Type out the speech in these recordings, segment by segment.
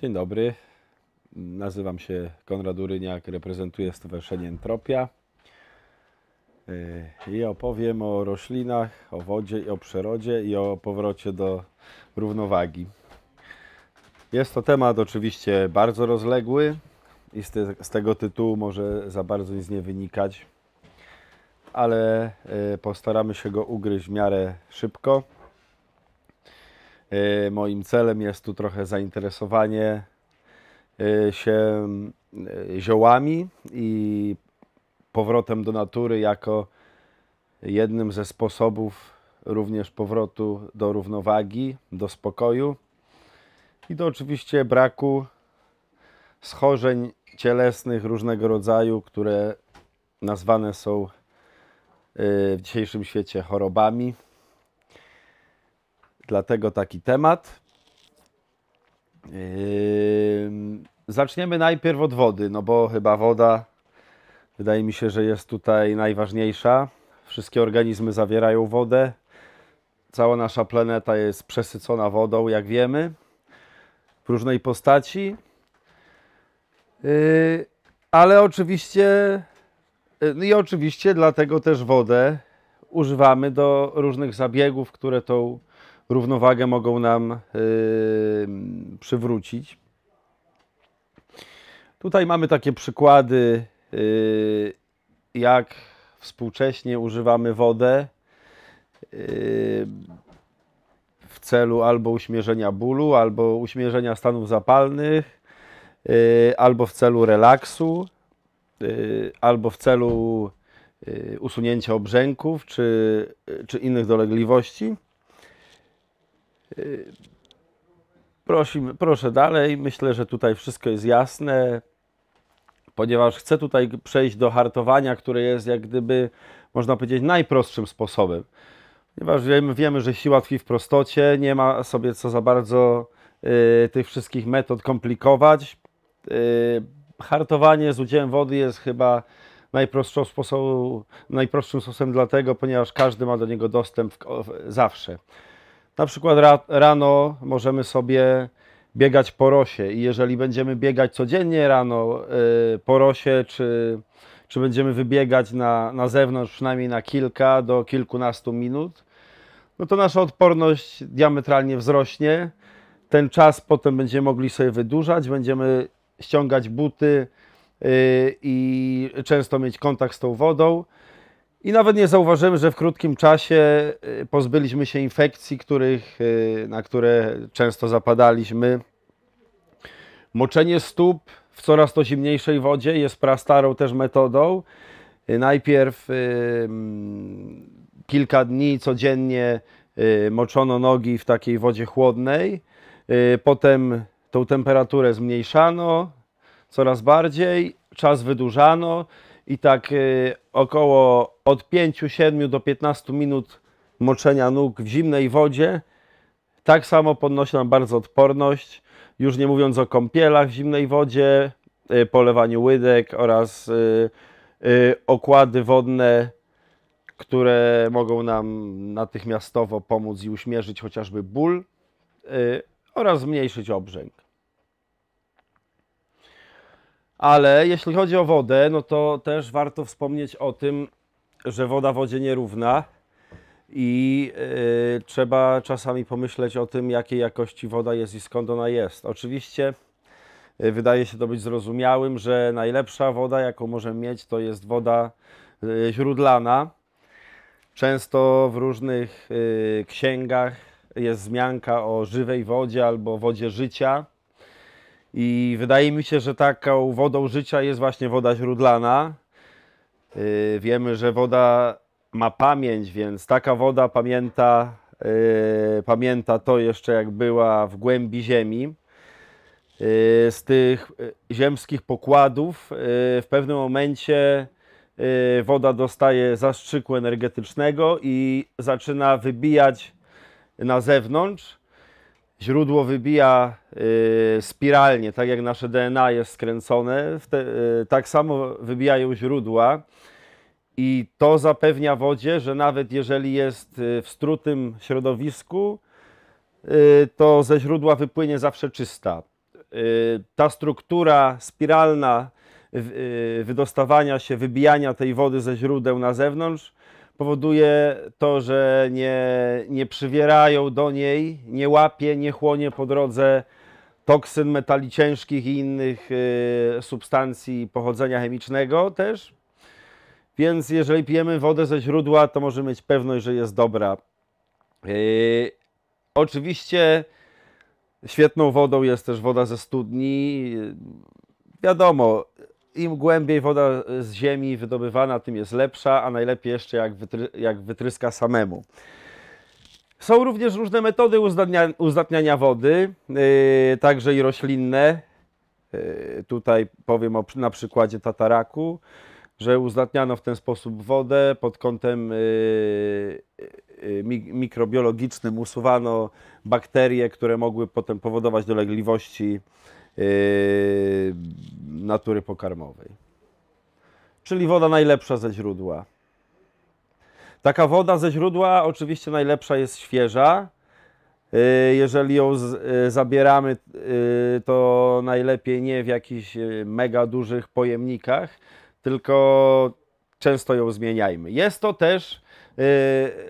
Dzień dobry, nazywam się Konrad Uryniak, reprezentuję Stowarzyszenie Entropia y, i opowiem o roślinach, o wodzie i o przyrodzie i o powrocie do równowagi. Jest to temat oczywiście bardzo rozległy i z, te, z tego tytułu może za bardzo nic nie wynikać, ale y, postaramy się go ugryźć w miarę szybko. E, moim celem jest tu trochę zainteresowanie e, się e, ziołami i powrotem do natury jako jednym ze sposobów również powrotu do równowagi, do spokoju i do oczywiście braku schorzeń cielesnych różnego rodzaju, które nazwane są w dzisiejszym świecie chorobami. Dlatego taki temat. Yy, zaczniemy najpierw od wody, no bo chyba woda wydaje mi się, że jest tutaj najważniejsza. Wszystkie organizmy zawierają wodę. Cała nasza planeta jest przesycona wodą, jak wiemy, w różnej postaci. Yy, ale oczywiście, yy, no i oczywiście dlatego też wodę używamy do różnych zabiegów, które tą równowagę mogą nam y, przywrócić. Tutaj mamy takie przykłady, y, jak współcześnie używamy wodę y, w celu albo uśmierzenia bólu, albo uśmierzenia stanów zapalnych, albo w celu relaksu, albo w celu usunięcia obrzęków czy, czy innych dolegliwości. Prosimy, proszę dalej. Myślę, że tutaj wszystko jest jasne, ponieważ chcę tutaj przejść do hartowania, które jest jak gdyby, można powiedzieć, najprostszym sposobem. Ponieważ wiemy, wiemy że siła tkwi w prostocie, nie ma sobie co za bardzo y, tych wszystkich metod komplikować. Y, hartowanie z udziałem wody jest chyba najprostszą sposobu, najprostszym sposobem dlatego, ponieważ każdy ma do niego dostęp w, w, zawsze. Na przykład ra, rano możemy sobie biegać po rosie i jeżeli będziemy biegać codziennie rano y, po rosie, czy, czy będziemy wybiegać na, na zewnątrz przynajmniej na kilka do kilkunastu minut, no to nasza odporność diametralnie wzrośnie. Ten czas potem będziemy mogli sobie wydłużać, będziemy ściągać buty y, i często mieć kontakt z tą wodą. I nawet nie zauważyłem, że w krótkim czasie y, pozbyliśmy się infekcji, których, y, na które często zapadaliśmy. Moczenie stóp w coraz to zimniejszej wodzie jest prastarą też metodą. Y, najpierw mm, kilka dni codziennie moczono nogi w takiej wodzie chłodnej, potem tą temperaturę zmniejszano coraz bardziej, czas wydłużano i tak y, około od 5-7 do 15 minut moczenia nóg w zimnej wodzie. Tak samo podnosi nam bardzo odporność, już nie mówiąc o kąpielach w zimnej wodzie, y, polewaniu łydek oraz y, okłady wodne, które mogą nam natychmiastowo pomóc i uśmierzyć chociażby ból oraz zmniejszyć obrzęk. Ale jeśli chodzi o wodę, no to też warto wspomnieć o tym, że woda wodzie nierówna i yy, trzeba czasami pomyśleć o tym, jakiej jakości woda jest i skąd ona jest. Oczywiście yy, wydaje się to być zrozumiałym, że najlepsza woda, jaką możemy mieć, to jest woda yy, źródlana. Często w różnych y, księgach jest zmianka o żywej wodzie albo wodzie życia. I wydaje mi się, że taką wodą życia jest właśnie woda źródlana. Y, wiemy, że woda ma pamięć, więc taka woda pamięta, y, pamięta to jeszcze jak była w głębi ziemi. Y, z tych ziemskich pokładów w pewnym momencie woda dostaje zastrzyku energetycznego i zaczyna wybijać na zewnątrz źródło wybija y, spiralnie, tak jak nasze DNA jest skręcone, te, y, tak samo wybijają źródła. I to zapewnia wodzie, że nawet jeżeli jest y, w strutym środowisku, y, to ze źródła wypłynie zawsze czysta. Y, ta struktura spiralna wydostawania się, wybijania tej wody ze źródeł na zewnątrz powoduje to, że nie, nie przywierają do niej, nie łapie, nie chłonie po drodze toksyn, metali ciężkich i innych y, substancji pochodzenia chemicznego też. Więc jeżeli pijemy wodę ze źródła, to możemy mieć pewność, że jest dobra. Y, oczywiście świetną wodą jest też woda ze studni. Wiadomo, im głębiej woda z ziemi wydobywana, tym jest lepsza, a najlepiej jeszcze jak, wytry, jak wytryska samemu. Są również różne metody uzdatnia, uzdatniania wody, yy, także i roślinne. Yy, tutaj powiem o, na przykładzie tataraku, że uzdatniano w ten sposób wodę pod kątem yy, yy, yy mikrobiologicznym, usuwano bakterie, które mogły potem powodować dolegliwości Yy, natury pokarmowej. Czyli woda najlepsza ze źródła. Taka woda ze źródła oczywiście najlepsza jest świeża. Yy, jeżeli ją yy, zabieramy, to najlepiej nie w jakichś mega dużych pojemnikach, tylko często ją zmieniajmy. Jest to też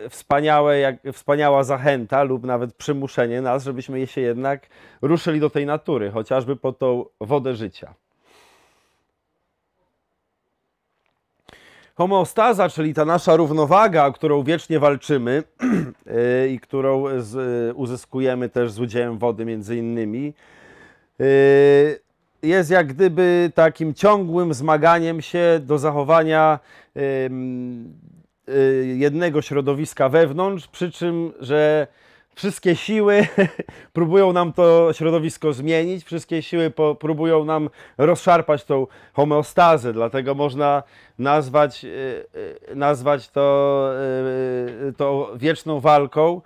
yy, wspaniałe, jak, wspaniała zachęta lub nawet przymuszenie nas, żebyśmy się jednak ruszyli do tej natury, chociażby po tą wodę życia. Homeostaza, czyli ta nasza równowaga, o którą wiecznie walczymy y, i którą z, y, uzyskujemy też z udziałem wody między innymi, y, jest jak gdyby takim ciągłym zmaganiem się do zachowania e, jednego środowiska wewnątrz, przy czym, że wszystkie siły próbują nam to środowisko zmienić, wszystkie siły próbują nam rozszarpać tą homeostazę, dlatego można nazwać, e, e, nazwać to, to wieczną walką.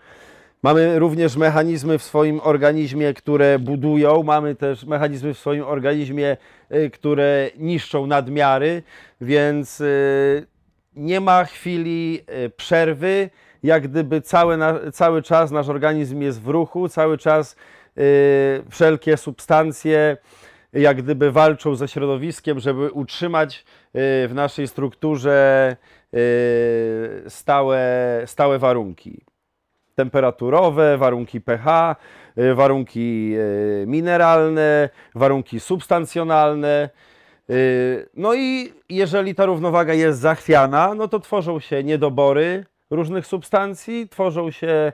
Mamy również mechanizmy w swoim organizmie, które budują, mamy też mechanizmy w swoim organizmie, y, które niszczą nadmiary, więc y, nie ma chwili y, przerwy. Jak gdyby cały, cały czas nasz organizm jest w ruchu, cały czas wszelkie substancje jak gdyby walczą ze środowiskiem, żeby utrzymać w naszej strukturze stałe, stałe warunki temperaturowe, warunki pH, y, warunki y, mineralne, warunki substancjonalne. Y, no i jeżeli ta równowaga jest zachwiana, no to tworzą się niedobory różnych substancji, tworzą się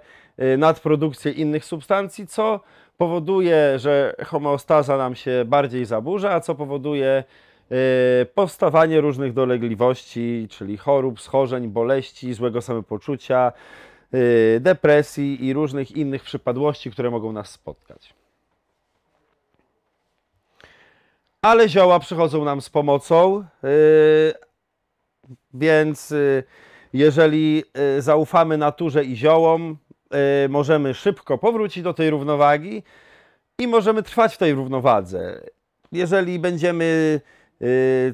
nadprodukcje innych substancji, co powoduje, że homeostaza nam się bardziej zaburza, a co powoduje powstawanie różnych dolegliwości, czyli chorób, schorzeń, boleści, złego samopoczucia, Y, depresji i różnych innych przypadłości, które mogą nas spotkać. Ale zioła przychodzą nam z pomocą, y, więc y, jeżeli zaufamy naturze i ziołom, możemy szybko powrócić do tej równowagi i możemy trwać w tej równowadze. Jeżeli będziemy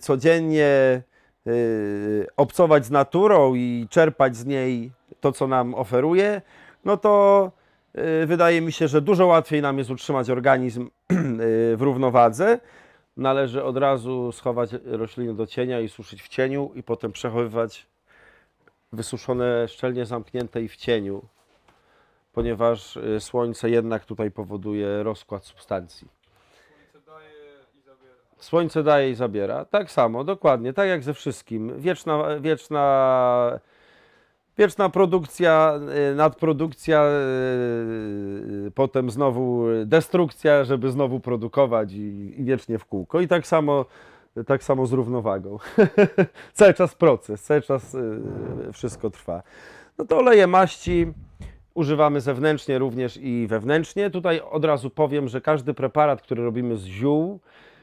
codziennie obcować z naturą i czerpać z niej to, co nam oferuje, no to y, wydaje mi się, że dużo łatwiej nam jest utrzymać organizm y, w równowadze. Należy od razu schować rośliny do cienia i suszyć w cieniu, i potem przechowywać wysuszone, szczelnie zamknięte i w cieniu, ponieważ y, słońce jednak tutaj powoduje rozkład substancji. Słońce daje i zabiera. Słońce daje i zabiera. Tak samo, dokładnie, tak jak ze wszystkim. Wieczna, wieczna Wieczna produkcja, y, nadprodukcja, y, y, potem znowu destrukcja, żeby znowu produkować i, i wiecznie w kółko. I tak samo, tak samo z równowagą. cały czas proces, cały czas wszystko trwa. No to oleje maści używamy zewnętrznie również i wewnętrznie. Tutaj od razu powiem, że każdy preparat, który robimy z ziół,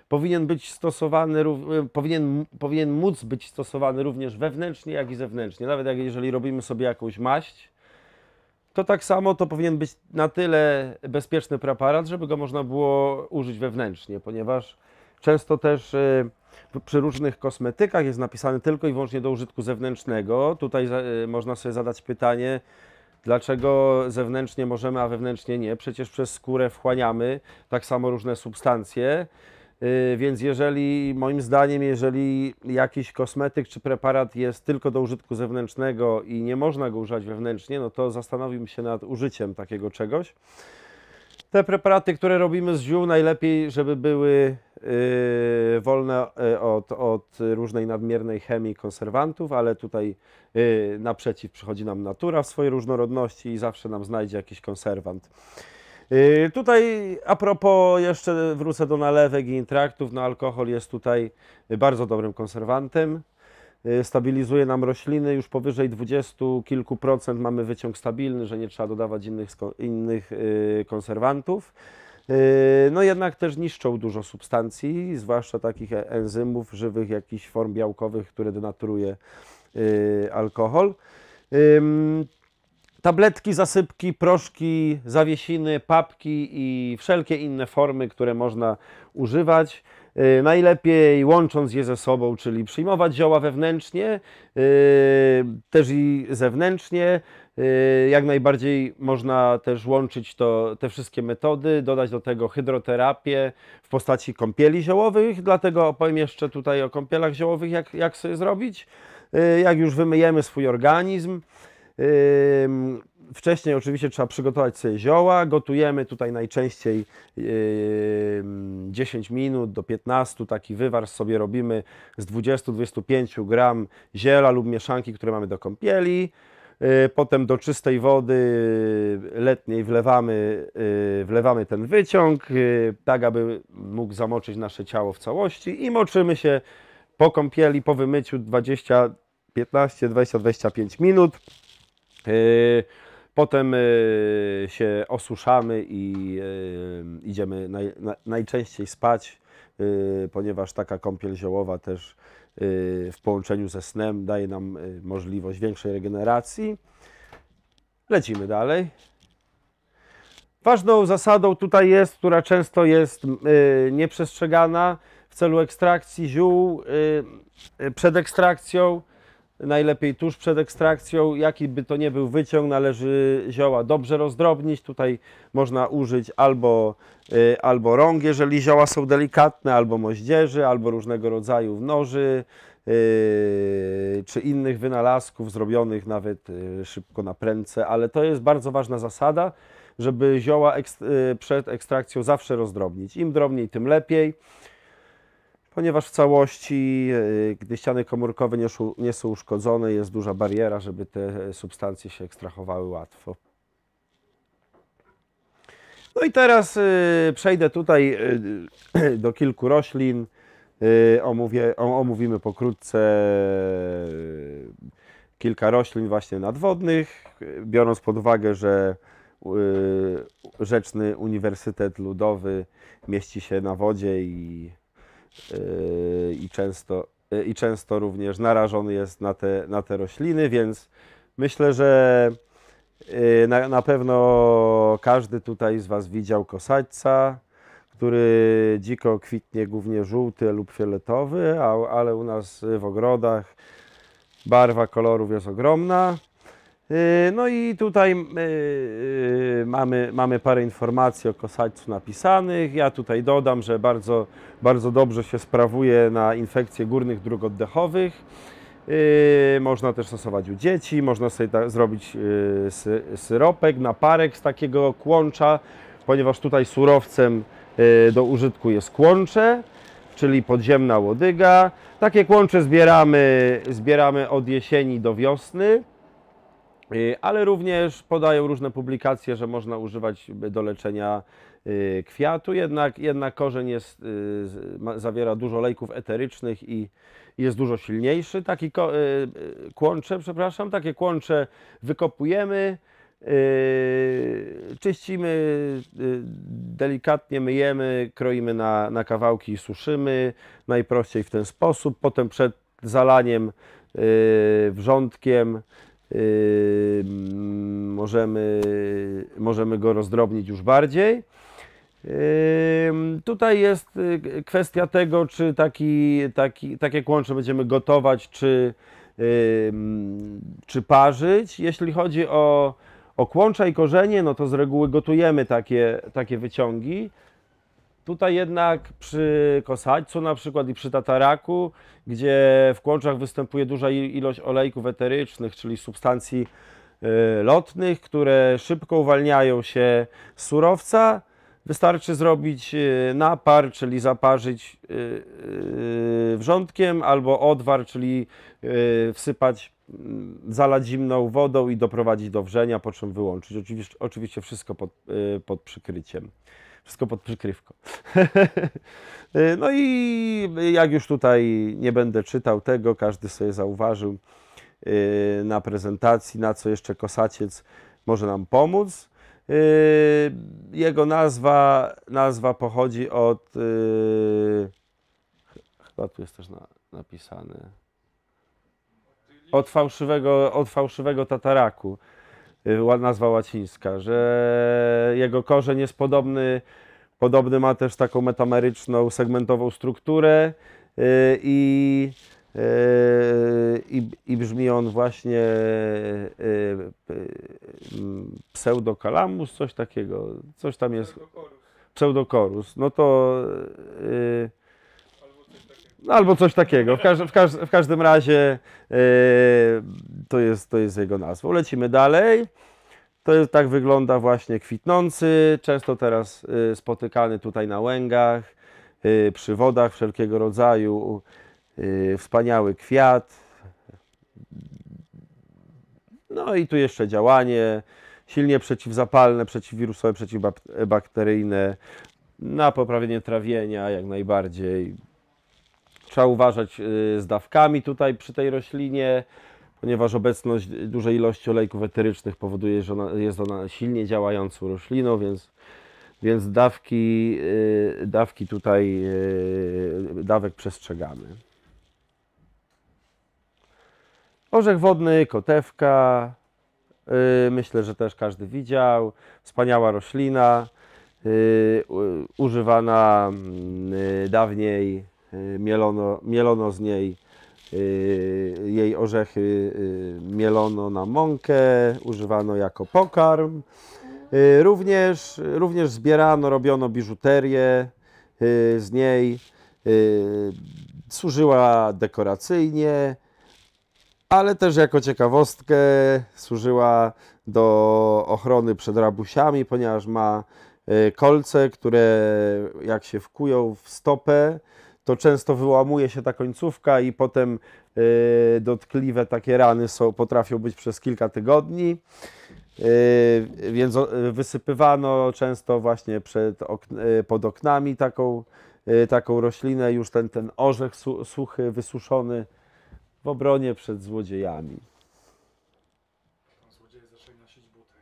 powinien być stosowany, y, powinien, powinien móc być stosowany również wewnętrznie, jak i zewnętrznie. Nawet jak, jeżeli robimy sobie jakąś maść, to tak samo to powinien być na tyle bezpieczny preparat, żeby go można było użyć wewnętrznie, ponieważ często też y, przy różnych kosmetykach jest napisany tylko i wyłącznie do użytku zewnętrznego. Tutaj y, można sobie zadać pytanie, Dlaczego zewnętrznie możemy, a wewnętrznie nie? Przecież przez skórę wchłaniamy tak samo różne substancje. Y, więc jeżeli, moim zdaniem, jeżeli jakiś kosmetyk czy preparat jest tylko do użytku zewnętrznego i nie można go używać wewnętrznie, no to zastanowimy się nad użyciem takiego czegoś. Te preparaty, które robimy z ziół, najlepiej, żeby były yy, wolne y, od, od, różnej nadmiernej chemii konserwantów, ale tutaj yy, naprzeciw przychodzi nam natura w swojej różnorodności i zawsze nam znajdzie jakiś konserwant. Y, tutaj a propos, jeszcze wrócę do nalewek i intraktów, no alkohol jest tutaj bardzo dobrym konserwantem. Y, stabilizuje nam rośliny, już powyżej 20 kilku procent mamy wyciąg stabilny, że nie trzeba dodawać innych, innych y, konserwantów. No jednak też niszczą dużo substancji, zwłaszcza takich e, enzymów, żywych jakichś form białkowych, które denaturuje alkohol. Tabletki, zasypki, proszki, zawiesiny, papki i wszelkie inne formy, które można używać. Y, najlepiej łącząc je ze sobą, czyli przyjmować zioła wewnętrznie, y, też i zewnętrznie. Y, jak najbardziej można też łączyć to, te wszystkie metody, dodać do tego hydroterapię w postaci kąpieli ziołowych, dlatego opowiem jeszcze tutaj o kąpielach ziołowych, jak, jak sobie zrobić, jak już wymyjemy swój organizm. Wcześniej oczywiście trzeba przygotować sobie zioła. Gotujemy tutaj najczęściej 10 minut do 15. Taki wywar sobie robimy z 20-25 gram ziela lub mieszanki, które mamy do kąpieli. Y, potem do czystej wody letniej wlewamy, y, wlewamy ten wyciąg, y, tak aby mógł zamoczyć nasze ciało w całości i moczymy się po kąpieli, po wymyciu 20, 15, 20, 25 minut. E, potem e, się osuszamy i e, idziemy najczęściej spać, ponieważ taka kąpiel ziołowa też w połączeniu ze snem daje nam możliwość większej regeneracji. Lecimy dalej. Ważną zasadą tutaj jest, która często jest nieprzestrzegana w celu ekstrakcji ziół przed ekstrakcją, najlepiej tuż przed ekstrakcją. Jaki by to nie był wyciąg, należy zioła dobrze rozdrobnić. Tutaj można użyć albo, y, albo rąk, jeżeli zioła są delikatne, albo moździerzy, albo różnego rodzaju noży, y, czy innych wynalazków zrobionych nawet y, szybko na prędce, ale to jest bardzo ważna zasada, żeby zioła ekst y, przed ekstrakcją zawsze rozdrobnić. Im drobniej, tym lepiej ponieważ w całości, y, gdy ściany komórkowe nie, są uszkodzone, jest duża bariera, żeby te e, substancje się ekstrahowały łatwo. No i teraz y, przejdę tutaj y, do kilku roślin. Omówię, omówimy pokrótce kilka roślin właśnie nadwodnych, biorąc pod uwagę, że Rzeczny Uniwersytet Ludowy mieści się na wodzie i Yy, i często, yy, i często również narażony jest na te, na te rośliny, więc myślę, że yy, na, na pewno każdy tutaj z Was widział kosaćca, który dziko kwitnie głównie żółty lub fioletowy, a, ale u nas w ogrodach barwa kolorów jest ogromna. Y, no i tutaj y, y, mamy, mamy parę informacji o kosaćcu napisanych. Ja tutaj dodam, że bardzo, bardzo dobrze się sprawuje na infekcje górnych dróg oddechowych. Można też stosować u dzieci, można sobie ta, zrobić syropek, naparek z takiego kłącza, ponieważ tutaj surowcem do użytku jest kłącze czyli podziemna łodyga. Takie kłącze zbieramy, zbieramy od jesieni do wiosny. Y, ale również podają różne publikacje, że można używać do leczenia y, kwiatu, jednak, jednak korzeń jest, y, zawiera dużo lejków eterycznych i jest dużo silniejszy. Taki kłącze, przepraszam, takie kłącze wykopujemy, czyścimy, delikatnie myjemy, kroimy na, na kawałki i suszymy, najprościej w ten sposób, potem przed zalaniem wrzątkiem możemy, możemy go rozdrobnić już bardziej. Tutaj jest y, kwestia tego, czy taki, taki, takie kłącze będziemy gotować, czy, czy parzyć. Jeśli chodzi o, o kłącza i korzenie, no to z reguły gotujemy takie, takie wyciągi. Tutaj jednak przy kosaćcu na przykład i przy tataraku, gdzie w kłączach występuje duża ilość olejków eterycznych, czyli substancji y, lotnych, które szybko uwalniają się z surowca, Wystarczy zrobić y, napar, czyli zaparzyć y, wrzątkiem, albo odwar, czyli wsypać, mm, zalać zimną wodą i doprowadzić do wrzenia, po czym wyłączyć. Oczywiście, oczywiście wszystko pod, pod przykryciem. Wszystko pod przykrywką. Y, no i jak już tutaj nie będę czytał tego, każdy sobie zauważył y, na prezentacji, na co jeszcze Kosaciec może nam pomóc. Y, jego nazwa, nazwa pochodzi od. Chyba tu jest też na, napisane. Od fałszywego, od fałszywego tataraku. Y, nazwa łacińska, że jego korzeń jest podobny, podobny ma też taką metameryczną, segmentową strukturę y, i, y, i, i brzmi on właśnie mm, pseudokalamus, coś takiego, coś tam jest. Pseudokorus. No to no, albo coś takiego. W, każdym, w, każ w każdym razie yy, to, jest, to jest jego nazwa. Lecimy dalej. To jest, tak wygląda właśnie kwitnący, często teraz yy, spotykany tutaj na łęgach, yy, przy wodach wszelkiego rodzaju. Yy, wspaniały kwiat. No i tu jeszcze działanie silnie przeciwzapalne, przeciwwirusowe, przeciwbakteryjne, na poprawienie trawienia jak najbardziej Trzeba uważać y, z dawkami tutaj przy tej roślinie, ponieważ obecność dużej ilości olejków eterycznych powoduje, że ona, jest ona silnie działającą rośliną, więc, więc dawki, y, dawki tutaj, y, dawek przestrzegamy. Orzech wodny, kotewka, myślę, że też każdy widział, wspaniała roślina, używana mm, dawniej Y, mielono, mielono z niej y, jej orzechy, y, mielono na mąkę, używano jako pokarm. Również, również zbierano, robiono biżuterię z niej, służyła dekoracyjnie, ale też jako ciekawostkę służyła do ochrony przed rabusiami, ponieważ ma kolce, które jak się wkują w stopę, to często wyłamuje się ta końcówka i potem y, dotkliwe takie rany są, potrafią być przez kilka tygodni. Y, więc wysypywano często właśnie przed y, pod oknami taką, y, taką roślinę, już ten, ten orzech su suchy, wysuszony w obronie przed złodziejami. Złodzieje zaczęli nosić buty.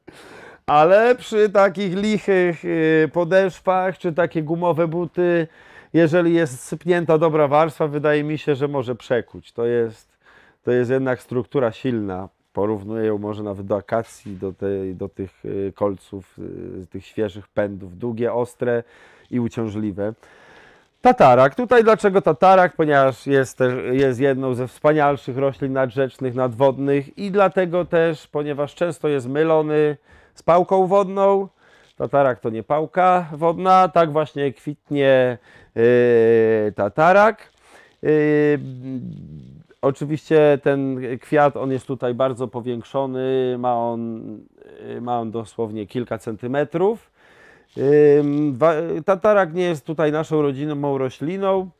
ale przy takich lichych y, podeszwach, czy takie gumowe buty, jeżeli jest sypnięta dobra warstwa, wydaje mi się, że może przekuć. To jest, to jest jednak struktura silna. Porównuję ją może nawet do akacji, do, tej, do tych y, kolców, y, tych świeżych pędów. Długie, ostre i uciążliwe. Tatarak. Tutaj dlaczego tatarak? Ponieważ jest, też, jest jedną ze wspanialszych roślin nadrzecznych, nadwodnych i dlatego też, ponieważ często jest mylony z pałką wodną, tatarak to nie pałka wodna, tak właśnie kwitnie yy, tatarak. Yy, oczywiście ten kwiat, on jest tutaj bardzo powiększony, ma on, yy, ma on dosłownie kilka centymetrów. Tatarak nie jest tutaj naszą rodziną rośliną,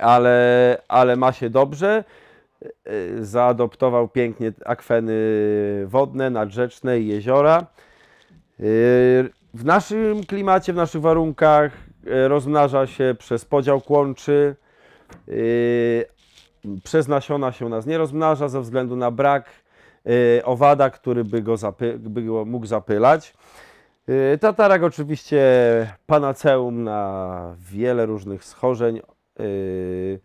ale, ale ma się dobrze. Y, y, zaadoptował pięknie akweny wodne, nadrzeczne i jeziora. Y, w naszym klimacie, w naszych warunkach rozmnaża się przez podział kłączy. Przez nasiona się u nas nie rozmnaża ze względu na brak owada, który by go, zapy- by go mógł zapylać. Y, tatarak oczywiście panaceum na wiele różnych schorzeń. Y,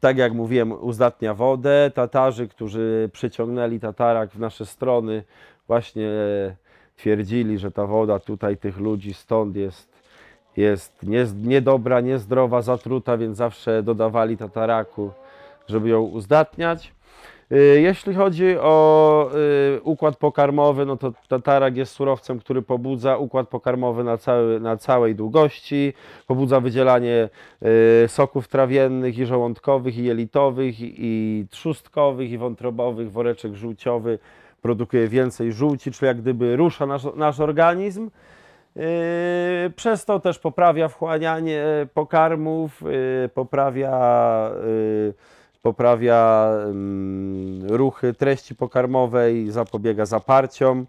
tak jak mówiłem, uzdatnia wodę. Tatarzy, którzy przyciągnęli tatarak w nasze strony, właśnie twierdzili, że ta woda tutaj tych ludzi stąd jest, jest nie, niedobra, niezdrowa, zatruta, więc zawsze dodawali tataraku, żeby ją uzdatniać. Y, jeśli chodzi o y, układ pokarmowy, no to tatarak jest surowcem, który pobudza układ pokarmowy na, cały, na całej długości, pobudza wydzielanie y, soków trawiennych i żołądkowych, i jelitowych, i trzustkowych, i wątrobowych, woreczek żółciowy produkuje więcej żółci, czyli jak gdyby rusza nasz, nasz organizm. Yy, przez to też poprawia wchłanianie pokarmów, yy, poprawia yy, poprawia ruchy treści pokarmowej, zapobiega zaparciom,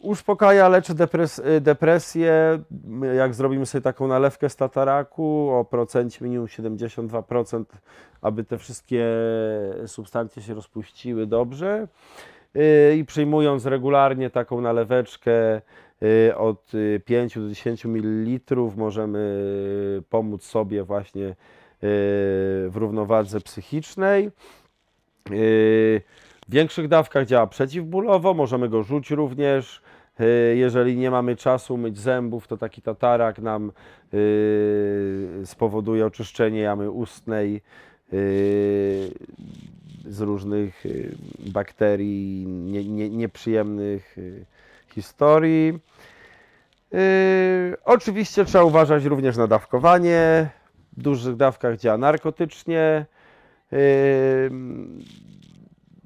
uspokaja, leczy depres depresję. Jak zrobimy sobie taką nalewkę z tataraku o procencie minimum 72%, aby te wszystkie substancje się rozpuściły dobrze y, i przyjmując regularnie taką naleweczkę y, od 5 y, do 10 ml możemy pomóc sobie właśnie w równowadze psychicznej. Y, w większych dawkach działa przeciwbólowo, możemy go rzucić również. Y, jeżeli nie mamy czasu myć zębów, to taki tatarak nam y, spowoduje oczyszczenie jamy ustnej z różnych bakterii, nie, nie, nieprzyjemnych historii. Oczywiście trzeba uważać również na dawkowanie dużych dawkach działa narkotycznie,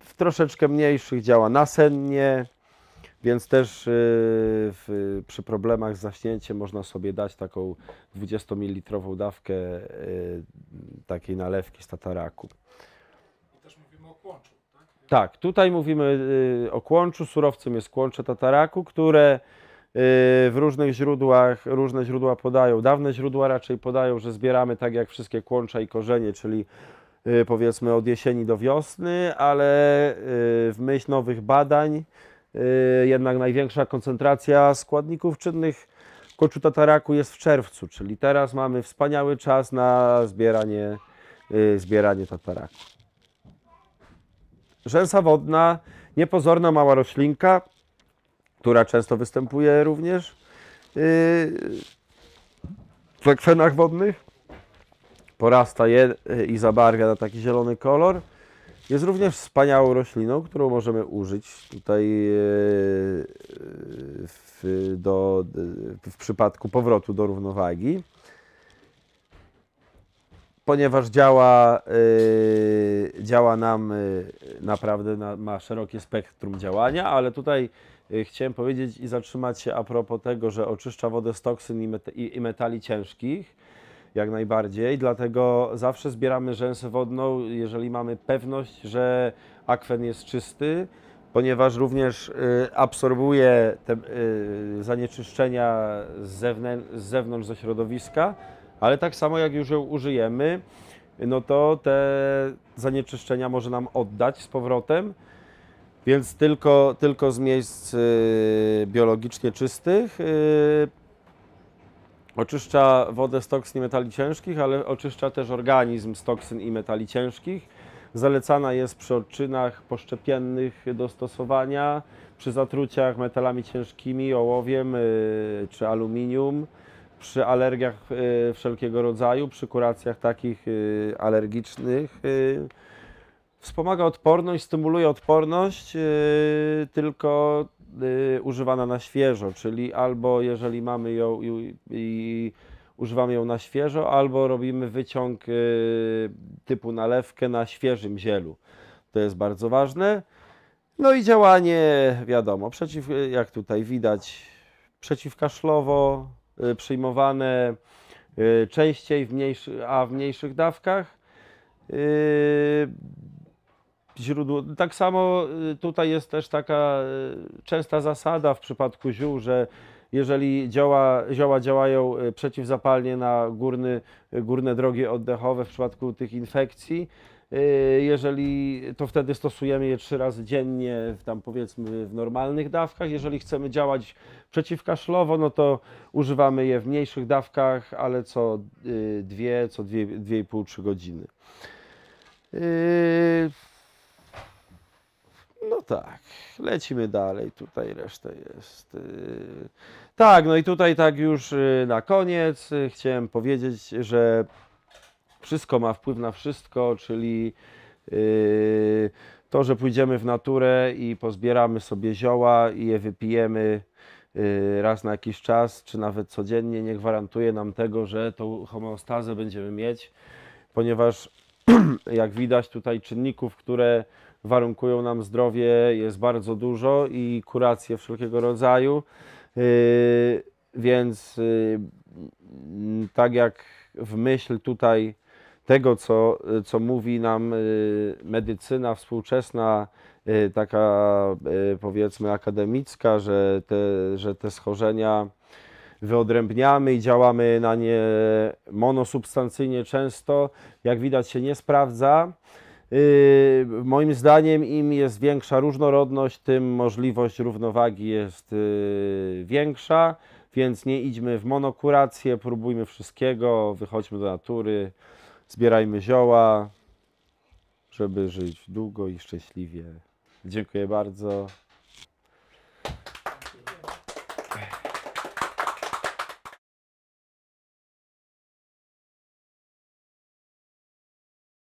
w troszeczkę mniejszych działa nasennie, więc też y, w, przy problemach z zaśnięciem można sobie dać taką 20-mililitrową dawkę y, takiej nalewki z tataraku. I też mówimy o kłączu, tak? Tak, tutaj mówimy y, o kłączu. Surowcem jest kłącze tataraku, które Y, w różnych źródłach, różne źródła podają. Dawne źródła raczej podają, że zbieramy tak jak wszystkie kłącza i korzenie, czyli y, powiedzmy od jesieni do wiosny, ale y, w myśl nowych badań jednak największa koncentracja składników czynnych koczu tataraku jest w czerwcu, czyli teraz mamy wspaniały czas na zbieranie, zbieranie tataraku. Rzęsa wodna, niepozorna mała roślinka, która często występuje również yy, w akwenach wodnych. Porasta je yy, i zabarwia na taki zielony kolor. Jest również wspaniałą rośliną, którą możemy użyć tutaj yy, w, do, w przypadku powrotu do równowagi, ponieważ działa, działa nam naprawdę, na, ma szerokie spektrum działania, ale tutaj Y, chciałem powiedzieć i zatrzymać się a propos tego, że oczyszcza wodę z toksyn i metali ciężkich jak najbardziej. Dlatego zawsze zbieramy rzęsę wodną, jeżeli mamy pewność, że akwen jest czysty, ponieważ również y, absorbuje te y, zanieczyszczenia z, z zewnątrz, ze środowiska, ale tak samo jak już ją użyjemy, no to te zanieczyszczenia może nam oddać z powrotem. Więc tylko, tylko z miejsc y, biologicznie czystych. Y, oczyszcza wodę z toksyn i metali ciężkich, ale oczyszcza też organizm z toksyn i metali ciężkich. Zalecana jest przy odczynach poszczepiennych do stosowania, przy zatruciach metalami ciężkimi, ołowiem y, czy aluminium, przy alergiach wszelkiego rodzaju, przy kuracjach takich alergicznych wspomaga odporność, stymuluje odporność, yy, tylko yy, używana na świeżo, czyli albo jeżeli mamy ją i, i używamy ją na świeżo, albo robimy wyciąg yy, typu nalewkę na świeżym zielu. To jest bardzo ważne. No i działanie, wiadomo, przeciw, jak tutaj widać, przeciwkaszlowo yy, przyjmowane yy, częściej, w mniejszy, a w mniejszych dawkach. Yy, źródło. Tak samo y, tutaj jest też taka y, częsta zasada w przypadku ziół, że jeżeli zioła działają y, przeciwzapalnie na górny, górne drogi oddechowe w przypadku tych infekcji, jeżeli to wtedy stosujemy je trzy razy dziennie, tam powiedzmy w normalnych dawkach. Jeżeli chcemy działać przeciwkaszlowo, no to używamy je w mniejszych dawkach, ale co dwie, co dwie, dwie i pół, trzy godziny. Yy... No tak, lecimy dalej, tutaj reszta jest. Y, tak, no i tutaj tak już y, na koniec y, chciałem powiedzieć, że wszystko ma wpływ na wszystko, czyli to, że pójdziemy w naturę i pozbieramy sobie zioła i je wypijemy raz na jakiś czas, czy nawet codziennie, nie gwarantuje nam tego, że tą homeostazę będziemy mieć, ponieważ jak widać tutaj czynników, które warunkują nam zdrowie, jest bardzo dużo i kuracje wszelkiego rodzaju. Y, więc y, tak jak w myśl tutaj tego, co, co mówi nam y, medycyna współczesna, taka powiedzmy akademicka, że te, że te schorzenia wyodrębniamy i działamy na nie monosubstancyjnie często, jak widać się nie sprawdza. Y, moim zdaniem im jest większa różnorodność, tym możliwość równowagi jest y, większa, więc nie idźmy w monokurację, próbujmy wszystkiego, wychodźmy do natury, zbierajmy zioła, żeby żyć długo i szczęśliwie. Dziękuję bardzo.